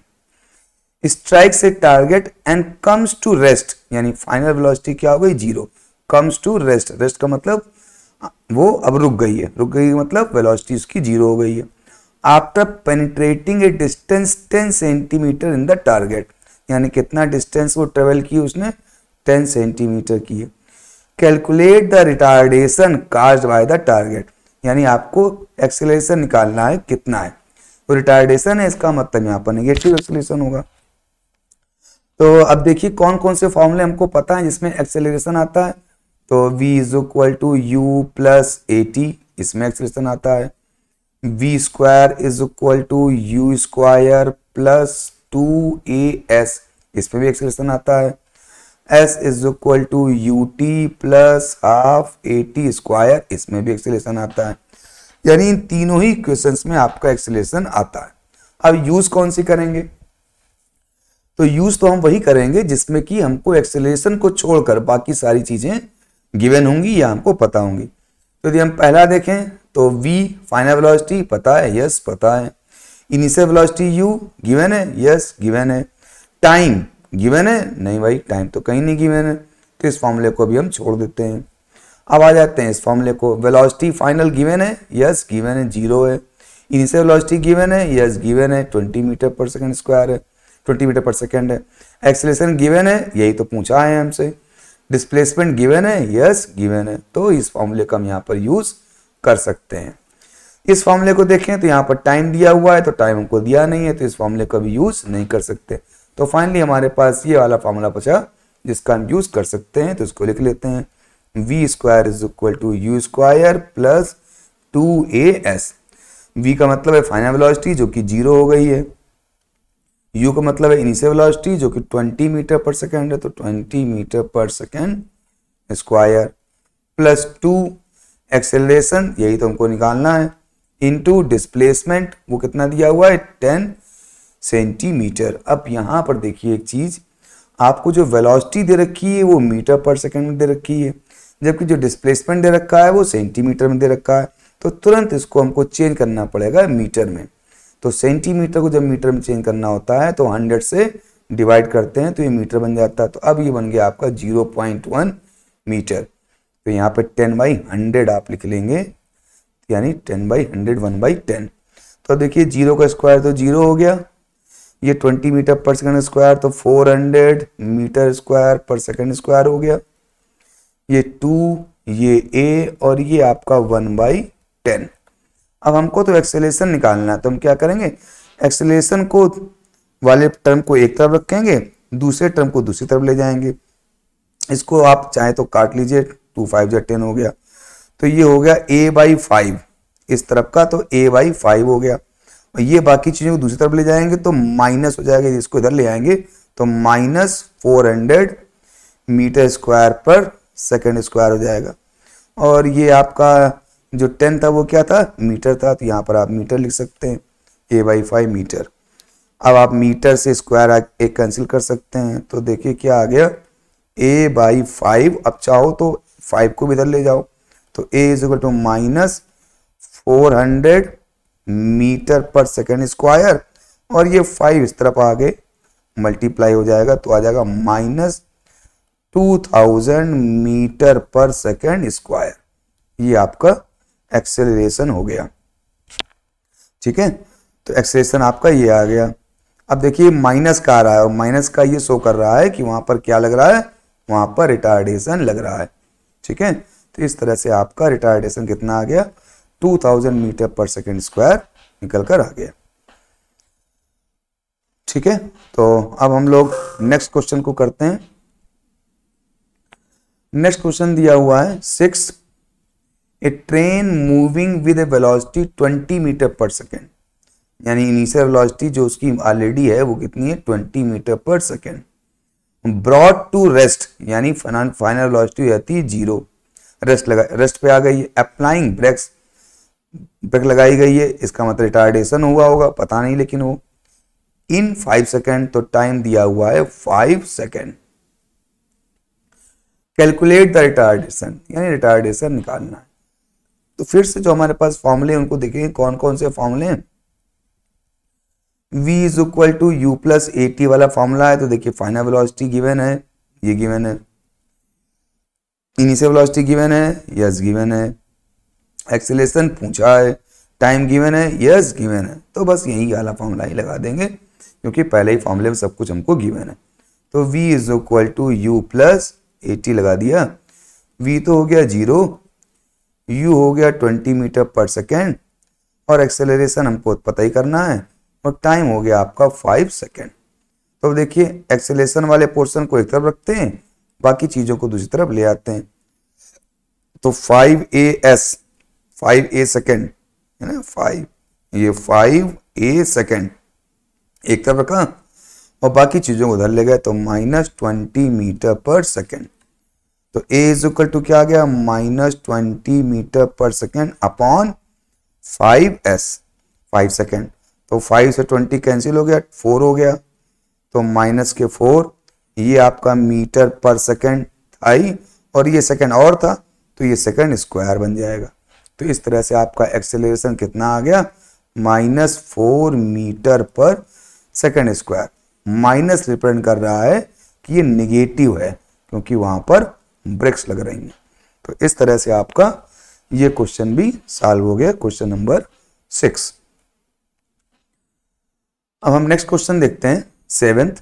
स्ट्राइक से target and comes to rest यानी फाइनल वेलोसिटी क्या हो गई zero comes to rest rest का मतलब वो अब रुक गई है रुक गई मतलब वेलोसिटी उसकी जीरो हो गई है after penetrating a distance ten centimetre in the target यानी कितना डिस्टेंस वो ट्रेवल की उसने टेन सेंटीमीटर की calculate the retardation caused by the target यानी आपको एक्सेलेशन निकालना है कितना है तो रिटार्डेशन है इसका मतलब यहाँ पर नेगेटिव एक्सेलेशन होगा तो अब देखिए कौन कौन से फॉर्मूले हमको पता है जिसमें एक्सेलेशन आता है तो v is equal to u plus a इसमें एक्सेलेशन आता है v square is equal to u square plus two a s इसमें भी एक्सप्रेशन आता है s is equal to u t plus half a t square इसमें भी acceleration आता है यानी इन तीनों ही क्वेश्चन में आपका एक्सलेशन आता है अब यूज कौन सी करेंगे तो यूज तो हम वही करेंगे जिसमें कि हमको एक्सेलेशन को छोड़कर बाकी सारी चीजें गिवन होंगी या हमको पता होंगी तो यदि हम पहला देखें तो v फाइनल वेलोसिटी पता है यस पता है इनिशियल वेलोसिटी u गिवन है यस गिवन है टाइम गिवन है नहीं भाई टाइम तो कहीं नहीं गिवन है तो इस फॉर्मूले को भी हम छोड़ देते हैं अब आ जाते हैं इस फॉर्मूले को वेलोसिटी फाइनल गिवन है यस गिवन है जीरो है इनिशियल वेलोसिटी गिवन है यस गिवन है twenty metre per second square है ट्वेंटी मीटर पर सेकेंड है एक्सलेशन गिवन है यही तो पूछा है हमसे डिस्प्लेसमेंट गिवन है यस गिवन है तो इस फॉर्मूले का हम यहाँ पर यूज़ कर सकते हैं इस फॉर्मूले को देखें तो यहाँ पर टाइम दिया हुआ है तो टाइम हमको दिया नहीं है तो इस फॉर्मूले को भी यूज़ नहीं कर सकते तो फाइनली हमारे पास ये वाला फॉर्मूला बचा जिसका हम यूज़ कर सकते हैं तो इसको लिख लेते हैं v square is equal to u square plus two a s v का मतलब है फाइनल वेलोसिटी जो कि जीरो हो गई है यू का मतलब है इनिशियल वेलोसिटी जो कि 20 मीटर पर सेकेंड है तो 20 metre per second square plus two acceleration यही तो हमको निकालना है इनटू डिस्प्लेसमेंट वो कितना दिया हुआ है टेन सेंटीमीटर अब यहाँ पर देखिए एक चीज़ आपको जो वेलोसिटी दे रखी है वो मीटर पर सेकंड में दे रखी है जबकि जो डिस्प्लेसमेंट दे रखा है वो सेंटीमीटर में दे रखा है तो तुरंत इसको हमको चेंज करना पड़ेगा मीटर में तो सेंटीमीटर को जब मीटर में चेंज करना होता है तो हंड्रेड से डिवाइड करते हैं तो ये मीटर बन जाता है तो अब ये बन गया आपका जीरो पॉइंट वन मीटर तो यहाँ पे टेन बाई हंड्रेड आप लिख लेंगे यानी ten by hundred one by ten तो देखिए जीरो का स्क्वायर तो जीरो हो गया ये twenty metre per second square तो four hundred metre square per second square हो गया ये टू ये ए और ये आपका वन बाई टेन अब हमको तो एक्सेलेशन निकालना है तो हम क्या करेंगे एक्सेलेशन को वाले टर्म को एक तरफ रखेंगे दूसरे टर्म को दूसरी तरफ ले जाएंगे इसको आप चाहे तो काट लीजिए टू फाइव जो टेन हो गया तो ये हो गया ए बाई फाइव इस तरफ का तो ए बाई फाइव हो गया और ये बाकी चीज़ों को दूसरी तरफ ले जाएंगे तो माइनस हो जाएगा इसको इधर ले आएंगे तो minus four hundred metre square per second square हो जाएगा और ये आपका जो टेन था वो क्या था मीटर था तो यहाँ पर आप मीटर लिख सकते हैं ए बाई फाइव मीटर अब आप मीटर से स्क्वायर एक कैंसिल कर सकते हैं तो देखिए क्या आ गया ए बाई फाइव अब चाहो तो फाइव को भी इधर ले जाओ तो a is equal to minus four hundred metre per second square और ये फाइव इस तरफ आगे मल्टीप्लाई हो जाएगा तो आ जाएगा minus two thousand metre per second square ये आपका एक्सेलरेशन हो गया ठीक है तो एक्सेलरेशन आपका ये आ गया अब देखिए माइनस का आ रहा है और माइनस का ये शो कर रहा है कि वहां पर क्या लग रहा है वहां पर रिटार्डेशन लग रहा है ठीक है तो इस तरह से आपका रिटार्डेशन कितना आ गया 2000 मीटर पर सेकेंड स्क्वायर निकल कर आ गया ठीक है तो अब हम लोग नेक्स्ट क्वेश्चन को करते हैं नेक्स्ट क्वेश्चन दिया हुआ है six a train moving with a velocity 20 metre per second यानी इनिशियल वेलोसिटी जो उसकी ऑलरेडी है वो कितनी है 20 metre per second brought to rest यानी फाइनल वेलोसिटी होती है जीरो रेस्ट लगा रेस्ट पे आ गई है अप्लाइंग ब्रेक्स ब्रेक लगाई गई है इसका मतलब रिटार्डेशन हुआ होगा पता नहीं लेकिन वो इन फाइव सेकेंड तो टाइम दिया हुआ है five second calculate the retardation यानी रिटार्डेशन निकालना है तो फिर से जो हमारे पास फॉर्मूले उनको देखेंगे कौन कौन से फॉर्मूले हैं v is equal to u plus a t वाला फॉर्मूला है तो देखिए फाइनल वेलोसिटी गिवन है ये गिवन है इनिशियल वेलोसिटी गिवन है यस गिवन है एक्सेलेशन पूछा है टाइम गिवन है यस गिवन है तो बस यही वाला फॉर्मूला ही लगा देंगे क्योंकि पहले ही फॉर्मूले में सब कुछ हमको गिवन है तो v is equal to u plus a t लगा दिया v तो हो गया जीरो u हो गया ट्वेंटी मीटर पर सेकेंड और एक्सेलरेशन हमको पता ही करना है और टाइम हो गया आपका फाइव सेकेंड तो देखिए एक्सेलेशन वाले पोर्शन को एक तरफ रखते हैं बाकी चीजों को दूसरी तरफ ले आते हैं तो five a s five a second है ना फाइव ये फाइव ए सेकेंड एक तरफ रखा और बाकी चीजों को उधर ले गए तो minus twenty metre per second तो ए इज इक्वल टू क्या आ गया minus twenty metre per second upon five s five second तो फाइव से ट्वेंटी कैंसिल हो गया फोर हो गया तो माइनस के फोर ये आपका मीटर पर सेकेंड था ही और ये सेकेंड और था तो ये सेकेंड स्क्वायर बन जाएगा तो इस तरह से आपका एक्सेलरेशन कितना आ गया minus four metre per second square minus represent कर रहा है कि ये निगेटिव है क्योंकि वहाँ पर ब्रेक्स लग रही हैं तो इस तरह से आपका ये क्वेश्चन भी सॉल्व हो गया क्वेश्चन नंबर सिक्स अब हम नेक्स्ट क्वेश्चन देखते हैं seventh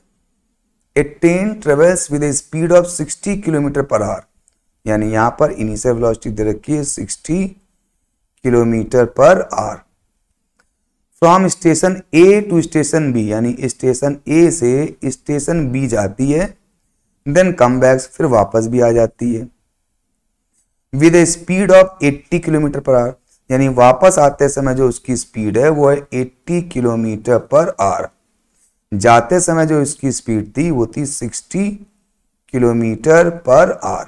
a train travels with a speed of 60 kilometre per hour यानी यहां पर इनिशियल वेलोसिटी दे रखी है 60 kilometre per hour from station A to station B यानी स्टेशन ए से स्टेशन बी जाती है देन कम बैक्स फिर वापस भी आ जाती है with a speed of 80 kilometre per hour यानी वापस आते समय जो उसकी स्पीड है वो है 80 किलोमीटर पर आर जाते समय जो इसकी स्पीड थी वो थी 60 किलोमीटर पर आर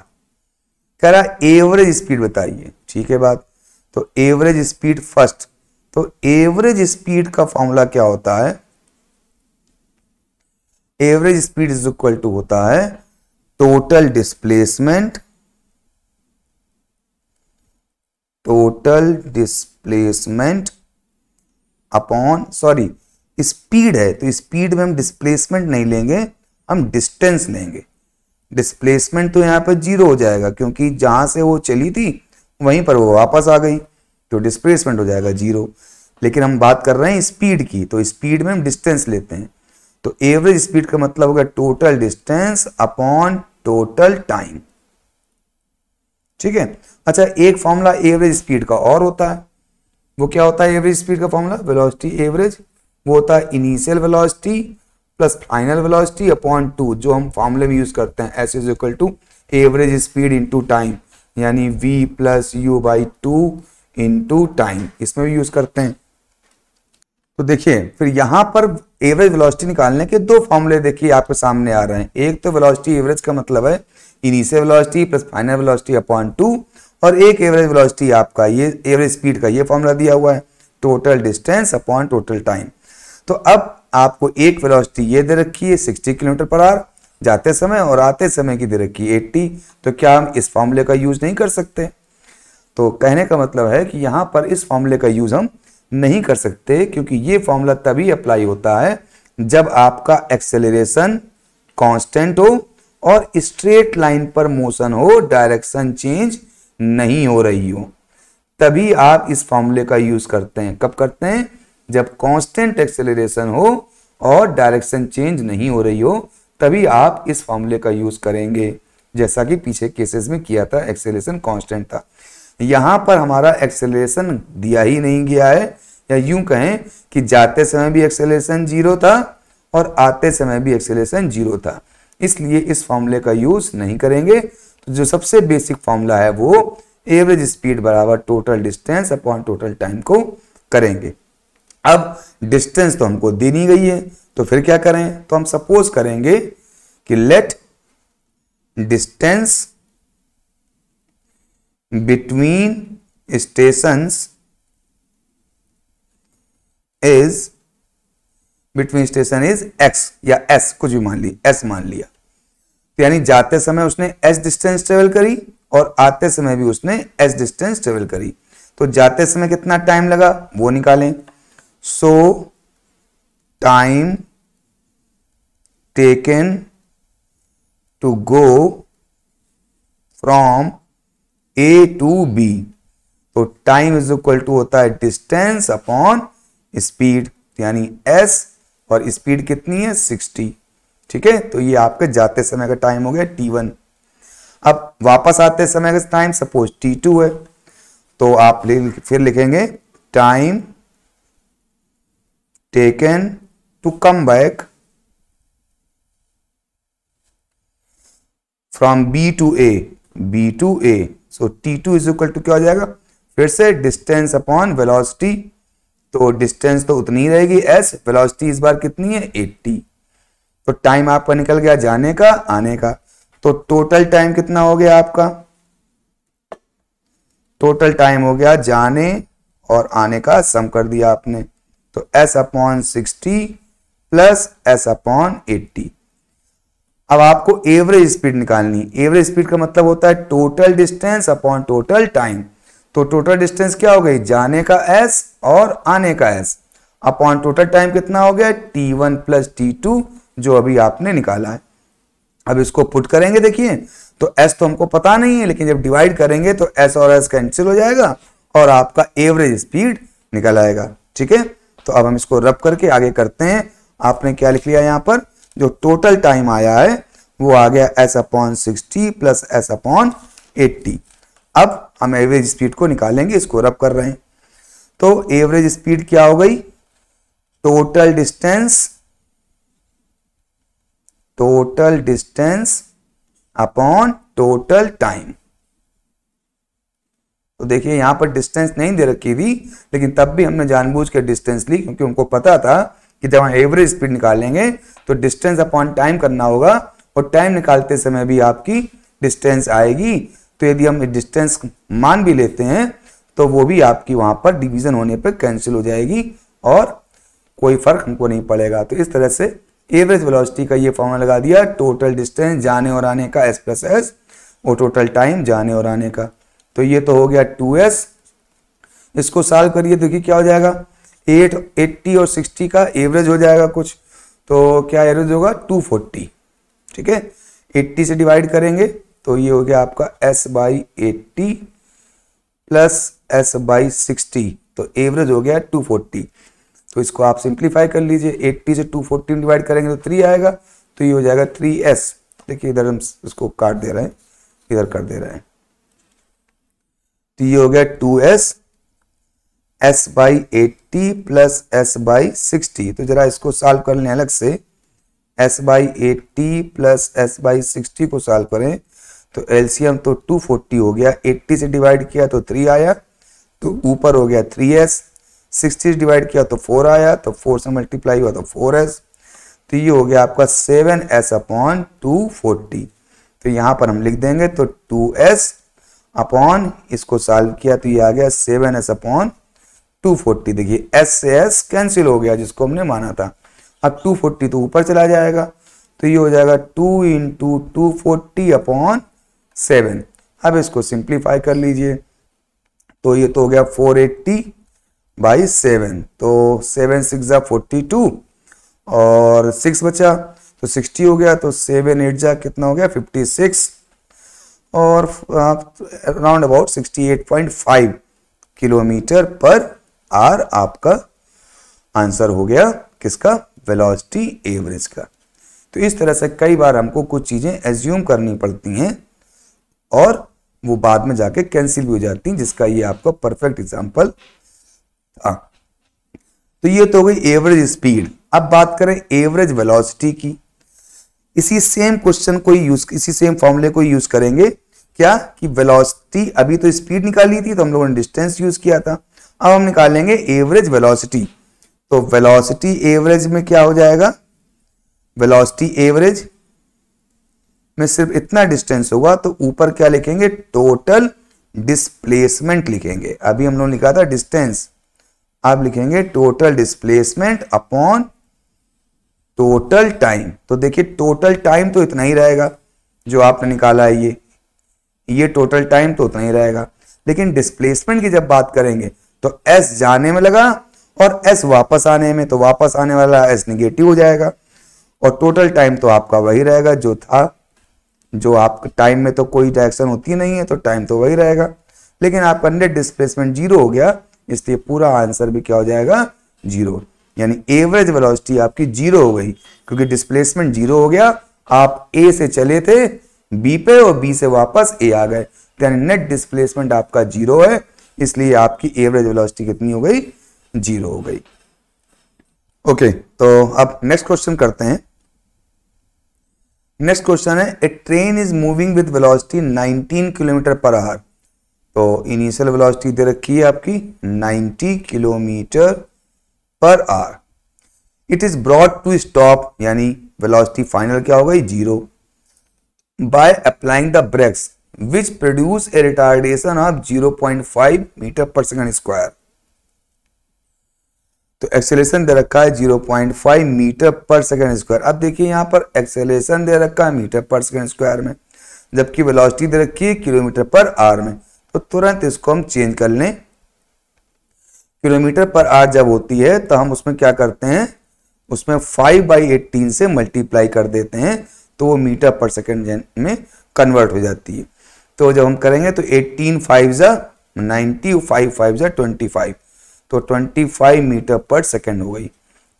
कह रहा एवरेज स्पीड बताइए ठीक है बात तो एवरेज स्पीड फर्स्ट तो एवरेज स्पीड का फॉर्मूला क्या होता है average speed is equal to होता है total displacement total displacement upon sorry speed है तो स्पीड में हम डिस्प्लेसमेंट नहीं लेंगे हम डिस्टेंस लेंगे डिस्प्लेसमेंट तो यहाँ पर जीरो हो जाएगा क्योंकि जहां से वो चली थी वहीं पर वो वापस आ गई तो डिस्प्लेसमेंट हो जाएगा जीरो लेकिन हम बात कर रहे हैं स्पीड की तो स्पीड में हम डिस्टेंस लेते हैं तो एवरेज स्पीड का मतलब होगा total distance upon total time ठीक है अच्छा एक फॉर्मूला एवरेज स्पीड का और होता है वो क्या होता है एवरेज स्पीड का फॉर्मूला वेलोसिटी एवरेज वो होता है initial velocity plus final velocity upon two जो हम फॉर्मूले में यूज करते हैं s is equal to average speed to time यानी v plus u by two to time इसमें भी यूज करते हैं तो देखिए फिर यहां पर एवरेज वेलोसिटी निकालने के दो फॉर्मूले देखिए आपके सामने आ रहे हैं एक तो वेलोसिटी एवरेज का मतलब है initial velocity plus final velocity upon two और एक एवरेज वेलोसिटी आपका ये एवरेज स्पीड का ये फॉर्मूला दिया हुआ है total distance upon total time तो अब आपको एक वेलोसिटी ये दे रखी है सिक्सटी किलोमीटर पर आर जाते समय और आते समय की दे रखी है तो क्या हम इस फॉर्मूले का यूज नहीं कर सकते तो कहने का मतलब है कि यहां पर इस फॉर्मूले का यूज हम नहीं कर सकते क्योंकि ये फॉर्मूला तभी अप्लाई होता है जब आपका एक्सेलरेशन कांस्टेंट हो और स्ट्रेट लाइन पर मोशन हो डायरेक्शन चेंज नहीं हो रही हो तभी आप इस फॉर्मूले का यूज करते हैं कब करते हैं जब कांस्टेंट एक्सेलरेशन हो और डायरेक्शन चेंज नहीं हो रही हो तभी आप इस फॉर्मूले का यूज करेंगे जैसा कि पीछे केसेस में किया था एक्सेलेशन कॉन्स्टेंट था यहाँ पर हमारा एक्सेलेशन दिया ही नहीं गया है या यूं कहें कि जाते समय भी एक्सेलेशन जीरो था और आते समय भी एक्सेलेशन जीरो था इसलिए इस फॉर्मूले का यूज नहीं करेंगे तो जो सबसे बेसिक फॉर्मूला है वो एवरेज स्पीड बराबर total distance upon total time को करेंगे अब डिस्टेंस तो हमको दी नहीं गई है तो फिर क्या करें तो हम सपोज करेंगे कि let distance between stations is between station is x या एस कुछ भी मान ली एस मान लिया तो यानी जाते समय उसने एस डिस्टेंस ट्रेवल करी और आते समय भी उसने एस डिस्टेंस ट्रेवल करी तो जाते समय कितना टाइम लगा वो निकालें so time taken to go from A to B तो टाइम इज इक्वल टू होता है डिस्टेंस अपॉन स्पीड यानी एस और स्पीड कितनी है सिक्सटी ठीक है तो ये आपके जाते समय का टाइम हो गया टी वन अब वापस आते समय का टाइम सपोज टी टू है तो आप फिर लिखेंगे time taken to come back from B to A B to A so t two is equal to क्या हो जाएगा फिर से डिस्टेंस अपॉन वेलोसिटी तो डिस्टेंस तो उतनी ही रहेगी एस वेलोसिटी इस बार कितनी है एट्टी तो टाइम आपका निकल गया जाने का आने का तो टोटल टाइम कितना हो गया आपका टोटल टाइम हो गया जाने और आने का सम कर दिया आपने तो s upon sixty plus s upon eighty अब आपको एवरेज स्पीड निकालनी एवरेज स्पीड का मतलब होता है total distance upon total time तो टोटल डिस्टेंस क्या हो गई जाने का एस और आने का एस अपॉन टोटल टाइम कितना हो गया t one plus t two जो अभी आपने निकाला है अब इसको पुट करेंगे देखिए तो एस तो हमको पता नहीं है लेकिन जब डिवाइड करेंगे तो एस और एस कैंसिल हो जाएगा और आपका एवरेज स्पीड निकल आएगा ठीक है तो अब हम इसको रब करके आगे करते हैं आपने क्या लिख लिया यहां पर जो टोटल टाइम आया है वो आ गया s upon sixty plus s upon eighty अब हम एवरेज स्पीड को निकालेंगे इसको रब कर रहे हैं तो एवरेज स्पीड क्या हो गई total distance total distance upon total time तो देखिए यहां पर डिस्टेंस नहीं दे रखी हुई लेकिन तब भी हमने जानबूझ के डिस्टेंस ली क्योंकि उनको पता था कि जब हम एवरेज स्पीड निकालेंगे तो डिस्टेंस अपॉन टाइम करना होगा और टाइम निकालते समय भी आपकी डिस्टेंस आएगी तो यदि हम डिस्टेंस मान भी लेते हैं तो वो भी आपकी वहां पर डिवीज़न होने पर कैंसिल हो जाएगी और कोई फ़र्क हमको नहीं पड़ेगा तो इस तरह से एवरेज वेलोसिटी का ये फॉर्मूला लगा दिया टोटल डिस्टेंस जाने और आने का एस प्लस एस और टोटल टाइम जाने और आने का तो ये तो हो गया टू एस इसको सॉल्व करिए देखिए क्या हो जाएगा एट एट्टी और सिक्सटी का एवरेज हो जाएगा कुछ तो क्या एवरेज होगा टू फोर्टी ठीक है एट्टी से डिवाइड करेंगे तो ये हो गया आपका s by eighty plus s by sixty तो एवरेज हो गया टू फोर्टी तो इसको आप सिंप्लीफाई कर लीजिए एट्टी से टू फोर्टी डिवाइड करेंगे तो थ्री आएगा तो ये हो जाएगा थ्री एस देखिए इधर हम इसको काट दे रहे हैं इधर कर दे रहे हैं तो ये हो गया two s s by eighty plus s by sixty तो जरा इसको सॉल्व कर लें अलग से s by eighty plus s by sixty को सॉल्व करें तो एलसीएम तो टू फोर्टी हो गया एट्टी से डिवाइड किया तो थ्री आया तो ऊपर हो गया थ्री एस सिक्सटी से डिवाइड किया तो फोर आया तो फोर से मल्टीप्लाई हुआ तो फोर एस तो ये हो गया आपका seven s upon two forty तो यहाँ पर हम लिख देंगे तो टू एस अपॉन इसको सॉल्व किया तो ये आ गया सेवन एस अपॉन 240 देखिए एस से एस कैंसिल हो गया जिसको हमने माना था अब 240 तो ऊपर चला जाएगा तो ये हो जाएगा 2 into two forty upon seven अब इसको सिंप्लीफाई कर लीजिए तो ये तो हो गया 480 एट्टी बाई सेवन तो सेवन सिक्स जा फोर्टी टू और सिक्स बचा तो सिक्सटी हो गया तो सेवन एट जा कितना हो गया फिफ्टी सिक्स और राउंड हाँ, about sixty eight point five kilometre per hour आपका आंसर हो गया किसका वेलोसिटी एवरेज का तो इस तरह से कई बार हमको कुछ चीज़ें एज्यूम करनी पड़ती हैं और वो बाद में जाके कैंसिल भी हो जाती हैं जिसका ये आपका परफेक्ट एग्जांपल था तो ये तो हो गई एवरेज स्पीड अब बात करें एवरेज वेलोसिटी की इसी सेम क्वेश्चन को यूज इसी सेम फॉर्मूले को यूज करेंगे क्या कि वेलोसिटी अभी तो स्पीड निकाली थी तो हम लोगों ने डिस्टेंस यूज किया था अब हम निकालेंगे एवरेज वेलोसिटी तो वेलोसिटी एवरेज में क्या हो जाएगा वेलोसिटी एवरेज में सिर्फ इतना डिस्टेंस होगा तो ऊपर क्या लिखेंगे टोटल डिस्प्लेसमेंट लिखेंगे अभी हम लोग लिखा था डिस्टेंस आप लिखेंगे total displacement upon total time तो देखिए टोटल टाइम तो इतना ही रहेगा जो आपने निकाला है ये ये टोटल टाइम तो उतना ही रहेगा लेकिन डिस्प्लेसमेंट की जब बात करेंगे तो एस जाने में लगा और एस वापस आने में तो वापस आने वाला एस निगेटिव हो जाएगा और टोटल टाइम तो आपका वही रहेगा जो था जो आप टाइम में तो कोई डायरेक्शन होती नहीं है तो टाइम तो वही रहेगा लेकिन आपका नेट डिस्प्लेसमेंट जीरो हो गया इसलिए पूरा आंसर भी क्या हो जाएगा जीरो यानी एवरेज वेलोसिटी आपकी जीरो हो गई क्योंकि डिस्प्लेसमेंट जीरो हो गया आप ए से चले थे बी पे और बी से वापस ए आ गए यानी नेट डिस्प्लेसमेंट आपका जीरो है इसलिए आपकी एवरेज वेलोसिटी कितनी हो गई जीरो हो गई ओके तो अब नेक्स्ट क्वेश्चन करते हैं नेक्स्ट क्वेश्चन है a train is moving with velocity 19 kilometre per hour तो इनिशियल वेलोसिटी दे रखी है आपकी 90 kilometre per hour it is brought to stop यानी वेलोसिटी फाइनल क्या हो गई zero by applying the brakes which produce a retardation of 0.5 metre per second square तो एक्सेलेशन दे रखा है 0.5 मीटर पर सेकंड स्क्वायर अब देखिए यहां पर एक्सेलेशन दे रखा है मीटर पर सेकंड स्क्वायर में जबकि वेलोसिटी दे रखी है किलोमीटर पर आर में तो तुरंत इसको हम चेंज कर लें किलोमीटर पर आर जब होती है तो हम उसमें क्या करते हैं उसमें फाइव बाई एटीन से मल्टीप्लाई कर देते हैं तो वो मीटर पर सेकेंड में कन्वर्ट हो जाती है तो जब हम करेंगे तो एटीन फाइव ज़ा नाइनटी फाइव फाइव ज़ा ट्वेंटी फाइव तो twenty five metre per second हो गई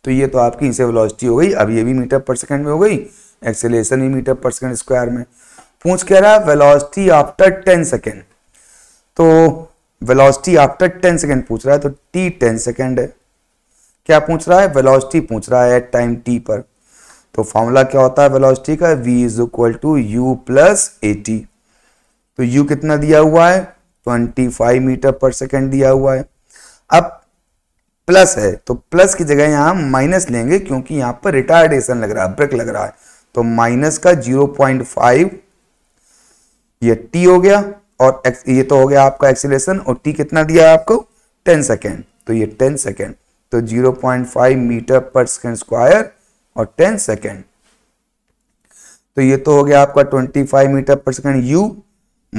तो ये तो आपकी इसे वेलोसिटी हो गई अब ये भी मीटर पर सेकेंड में हो गई एक्सेलेशन भी मीटर पर सेकेंड स्क्वायर में पूछ कह रहा है वेलोसिटी आफ्टर टेन सेकेंड तो वेलोसिटी आफ्टर टेन सेकेंड पूछ रहा है तो टी टेन सेकेंड है क्या पूछ रहा है वेलोसिटी पूछ रहा है टाइम टी पर तो फॉर्मूला क्या होता है वेलोसिटी का v is equal to u plus a t तो यू कितना दिया हुआ है 25 मीटर पर सेकेंड दिया हुआ है अब प्लस है तो प्लस की जगह यहां माइनस लेंगे क्योंकि यहां पर रिटार्डेशन लग रहा है ब्रेक लग रहा है तो माइनस का 0.5 ये टी हो गया और ये तो हो गया आपका एक्सीलेशन और टी कितना दिया आपको 10 सेकेंड तो ये 10 सेकेंड तो 0.5 मीटर पर सेकेंड स्क्वायर और 10 सेकेंड तो ये तो हो गया आपका 25 metre per second u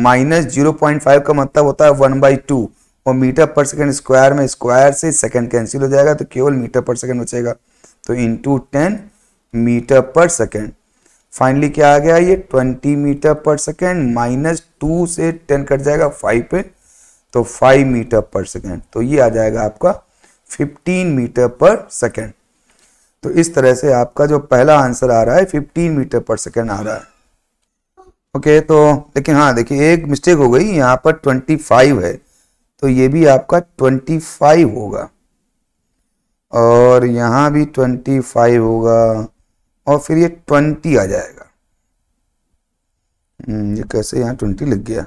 minus zero point five का मतलब होता है वन बाई टू और मीटर पर सेकेंड स्क्वायर में स्क्वायर से सेकेंड कैंसिल हो जाएगा तो केवल मीटर पर सेकेंड बचेगा तो into ten metre per second finally क्या आ गया ये twenty metre per second minus two से टेन कट जाएगा फाइव पे तो फाइव मीटर पर सेकेंड तो ये आ जाएगा आपका फिफ्टीन मीटर पर सेकेंड तो इस तरह से आपका जो पहला आंसर आ रहा है फिफ्टीन मीटर पर सेकेंड आ रहा है ओके तो लेकिन हाँ देखिए एक मिस्टेक हो गई यहाँ पर ट्वेंटी फाइव है तो ये भी आपका ट्वेंटी फाइव होगा और यहाँ भी ट्वेंटी फाइव होगा और फिर ये ट्वेंटी आ जाएगा हम्म, ये कैसे यहाँ ट्वेंटी लग गया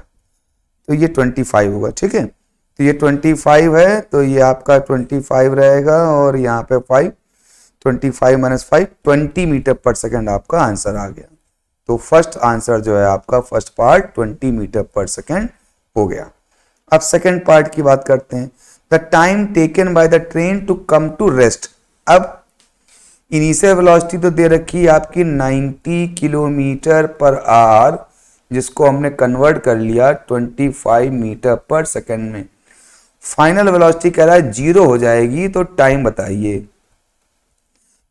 तो ये ट्वेंटी फाइव होगा ठीक है तो ये ट्वेंटी फाइव है तो ये आपका ट्वेंटी फाइव रहेगा और यहाँ पे five twenty five minus five twenty metre per second आपका आंसर आ गया तो फर्स्ट आंसर जो है आपका first part 20 metre per second हो गया अब सेकेंड पार्ट की बात करते हैं the time taken by the train to come to rest अब इनिशियल वेलोसिटी तो दे रखी है आपकी 90 किलोमीटर पर आर जिसको हमने कन्वर्ट कर लिया 25 मीटर पर सेकेंड में फाइनल वेलोसिटी कह रहा है जीरो हो जाएगी तो टाइम बताइए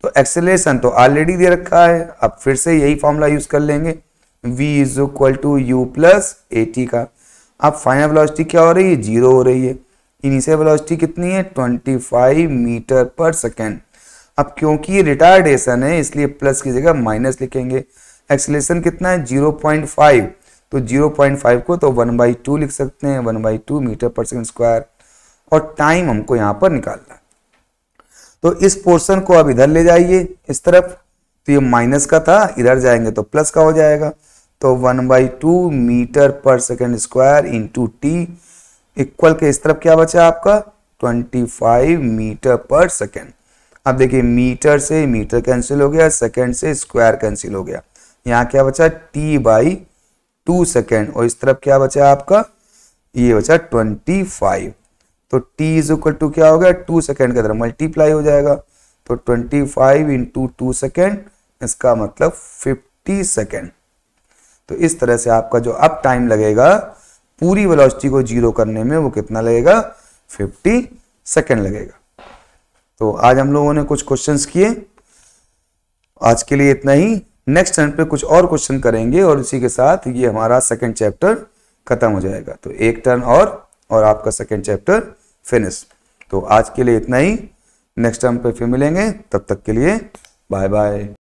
तो एक्सेलेशन तो ऑलरेडी दे रखा है अब फिर से यही फॉर्मूला यूज कर लेंगे v is equal to u plus a t का अब फाइनल वेलोसिटी क्या हो रही है जीरो हो रही है इनिशियल वेलोसिटी कितनी है फाइव मीटर पर सेकेंड अब क्योंकि ये रिटार्डेशन है इसलिए प्लस की जगह माइनस लिखेंगे एक्सलेशन कितना है जीरो पॉइंट फाइव तो जीरो पॉइंट फाइव को तो वन बाई टू लिख सकते हैं one by two metre per second square और टाइम हमको यहाँ पर निकालना है तो इस पोर्शन को आप इधर ले जाइए इस तरफ तो ये माइनस का था इधर जाएंगे तो प्लस का हो जाएगा तो one by two metre per second square into t equal के इस तरफ क्या बचा आपका twenty five metre per second अब देखिए मीटर से मीटर कैंसिल हो गया सेकेंड से स्क्वायर कैंसिल हो गया यहाँ क्या बचा टी बाई टू सेकेंड और इस तरफ क्या बचा आपका ये बचा ट्वेंटी फाइव तो t इज इक्वल टू क्या हो गया टू सेकेंड के अंदर मल्टीप्लाई हो जाएगा तो twenty five into two second इसका मतलब फिफ्टी सेकेंड तो इस तरह से आपका जो अब टाइम लगेगा पूरी वेलोसिटी को जीरो करने में वो कितना लगेगा फिफ्टी सेकेंड लगेगा तो आज हम लोगों ने कुछ क्वेश्चंस किए आज के लिए इतना ही नेक्स्ट टाइम पे कुछ और क्वेश्चन करेंगे और इसी के साथ ये हमारा सेकेंड चैप्टर खत्म हो जाएगा तो एक टर्न और और आपका सेकेंड चैप्टर फिनिश तो आज के लिए इतना ही नेक्स्ट टाइम पे फिर मिलेंगे तब तक के लिए बाय बाय